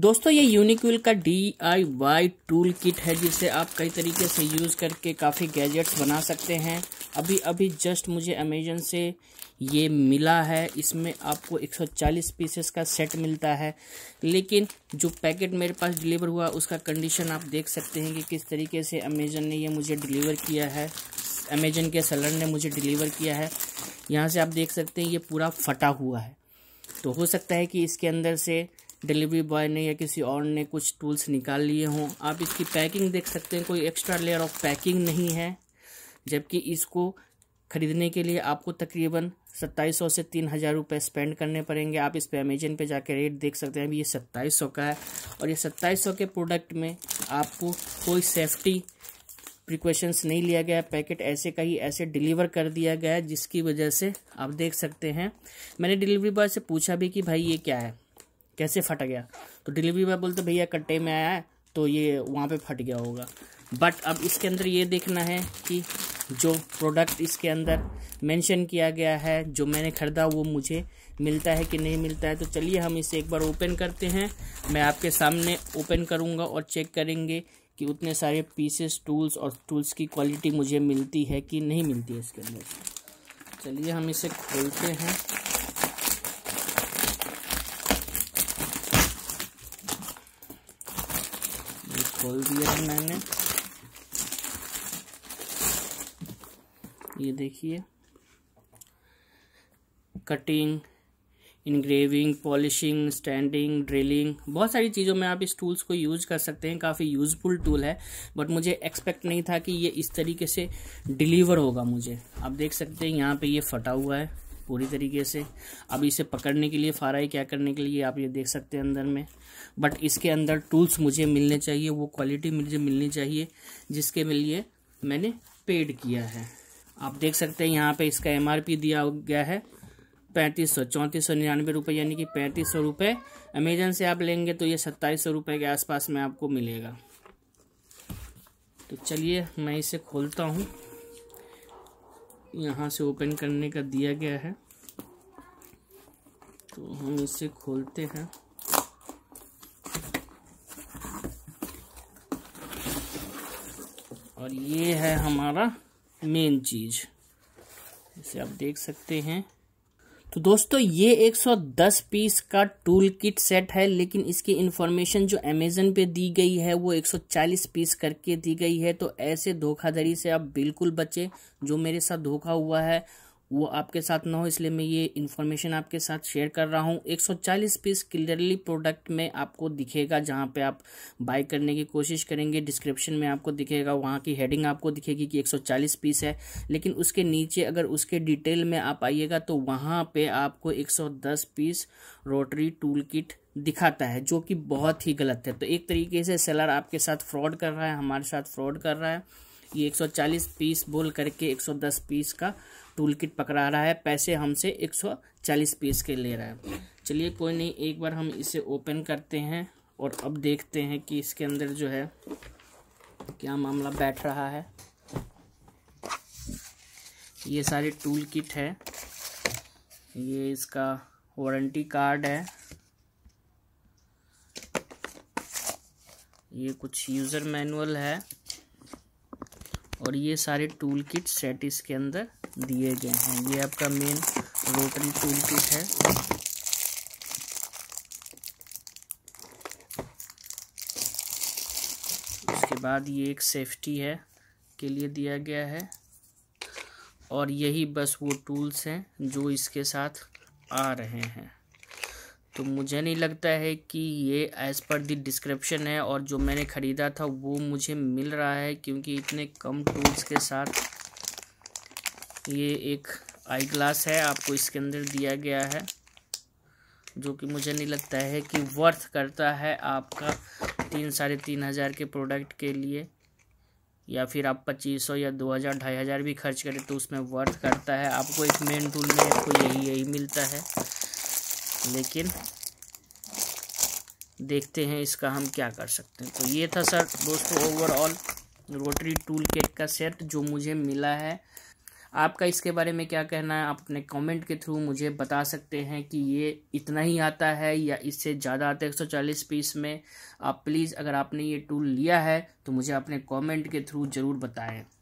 दोस्तों ये यूनिक्यूल का D I Y tool kit है जिसे आप कई तरीके से यूज़ करके काफ़ी गैजेट्स बना सकते हैं अभी अभी जस्ट मुझे अमेजन से ये मिला है इसमें आपको 140 पीसेस का सेट मिलता है लेकिन जो पैकेट मेरे पास डिलीवर हुआ उसका कंडीशन आप देख सकते हैं कि किस तरीके से अमेजन ने ये मुझे डिलीवर किया है अमेजन के सेलर ने मुझे डिलीवर किया है यहाँ से आप देख सकते हैं ये पूरा फटा हुआ है तो हो सकता है कि इसके अंदर से डिलीवरी बॉय ने या किसी और ने कुछ टूल्स निकाल लिए हों आप इसकी पैकिंग देख सकते हैं कोई एक्स्ट्रा लेयर ऑफ पैकिंग नहीं है जबकि इसको ख़रीदने के लिए आपको तकरीबन सत्ताईस सौ से तीन हज़ार रुपये स्पेंड करने पड़ेंगे आप इस पर अमेजन पे जाकर रेट देख सकते हैं अभी ये सत्ताईस सौ का है और ये सत्ताईस सौ के प्रोडक्ट में आपको कोई सेफ्टी प्रिकॉशंस नहीं लिया गया पैकेट ऐसे का ही ऐसे डिलीवर कर दिया गया जिसकी वजह से आप देख सकते हैं मैंने डिलीवरी बॉय से पूछा भी कि भाई ये क्या है कैसे फट गया तो डिलीवरी बॉय बोलते भैया कट्टे में आया है तो ये वहाँ पे फट गया होगा बट अब इसके अंदर ये देखना है कि जो प्रोडक्ट इसके अंदर मेंशन किया गया है जो मैंने ख़रीदा वो मुझे मिलता है कि नहीं मिलता है तो चलिए हम इसे एक बार ओपन करते हैं मैं आपके सामने ओपन करूँगा और चेक करेंगे कि उतने सारे पीसेस टूल्स और टूल्स की क्वालिटी मुझे मिलती है कि नहीं मिलती है इसके अंदर चलिए हम इसे खोलते हैं खोल दिया है मैंने ये देखिए cutting engraving polishing standing drilling बहुत सारी चीज़ों में आप इस टूल्स को यूज़ कर सकते हैं काफ़ी यूज़फुल टूल है बट मुझे एक्सपेक्ट नहीं था कि ये इस तरीके से डिलीवर होगा मुझे आप देख सकते हैं यहाँ पे ये फटा हुआ है पूरी तरीके से अब इसे पकड़ने के लिए फाराई क्या करने के लिए आप ये देख सकते हैं अंदर में बट इसके अंदर टूल्स मुझे मिलने चाहिए वो क्वालिटी मुझे मिलनी चाहिए जिसके लिए मैंने पेड किया है आप देख सकते हैं यहाँ पे इसका एम दिया गया है पैंतीस सौ चौंतीस सौ निन्यानवे रुपये यानी कि पैंतीस सौ रुपये अमेजन से आप लेंगे तो ये सत्ताईस सौ रुपये के आसपास में आपको मिलेगा तो चलिए मैं इसे खोलता हूँ यहाँ से ओपन करने का दिया गया है तो हम इसे खोलते हैं और ये है हमारा मेन चीज़ इसे आप देख सकते हैं तो दोस्तों ये 110 पीस का टूल किट सेट है लेकिन इसकी इन्फॉर्मेशन जो अमेजन पे दी गई है वो 140 पीस करके दी गई है तो ऐसे धोखाधड़ी से आप बिल्कुल बचें जो मेरे साथ धोखा हुआ है वो आपके साथ ना हो इसलिए मैं ये इन्फॉर्मेशन आपके साथ शेयर कर रहा हूँ 140 पीस क्लियरली प्रोडक्ट में आपको दिखेगा जहाँ पे आप बाय करने की कोशिश करेंगे डिस्क्रिप्शन में आपको दिखेगा वहाँ की हेडिंग आपको दिखेगी कि 140 पीस है लेकिन उसके नीचे अगर उसके डिटेल में आप आइएगा तो वहाँ पर आपको दस पीस रोटरी टूल किट दिखाता है जो कि बहुत ही गलत है तो एक तरीके से सेलर आपके साथ फ्रॉड कर रहा है हमारे साथ फ्रॉड कर रहा है ये 140 पीस बोल करके 110 पीस का टूल किट पकड़ा रहा है पैसे हमसे 140 पीस के ले रहा है चलिए कोई नहीं एक बार हम इसे ओपन करते हैं और अब देखते हैं कि इसके अंदर जो है क्या मामला बैठ रहा है ये सारे टूल किट है ये इसका वारंटी कार्ड है ये कुछ यूज़र मैनुअल है और ये सारे टूल किट सेट इसके अंदर दिए गए हैं ये आपका मेन रोटरी टूल किट है उसके बाद ये एक सेफ्टी है के लिए दिया गया है और यही बस वो टूल्स हैं जो इसके साथ आ रहे हैं तो मुझे नहीं लगता है कि ये एज़ पर दी डिस्क्रिप्शन है और जो मैंने ख़रीदा था वो मुझे मिल रहा है क्योंकि इतने कम टूल्स के साथ ये एक आई ग्लास है आपको इसके अंदर दिया गया है जो कि मुझे नहीं लगता है कि वर्थ करता है आपका तीन साढ़े तीन हज़ार के प्रोडक्ट के लिए या फिर आप पच्चीस सौ या दो हज़ार ढाई हज़ार भी खर्च करें तो उसमें वर्थ करता है आपको एक मेन टूल में आपको यही यही मिलता है लेकिन देखते हैं इसका हम क्या कर सकते हैं तो ये था सर दोस्तों ओवरऑल रोटरी टूल किट का सेट जो मुझे मिला है आपका इसके बारे में क्या कहना है आप अपने कमेंट के थ्रू मुझे बता सकते हैं कि ये इतना ही आता है या इससे ज़्यादा आता है एक सौ चालीस पीस में आप प्लीज़ अगर आपने ये टूल लिया है तो मुझे अपने कमेंट के थ्रू ज़रूर बताएं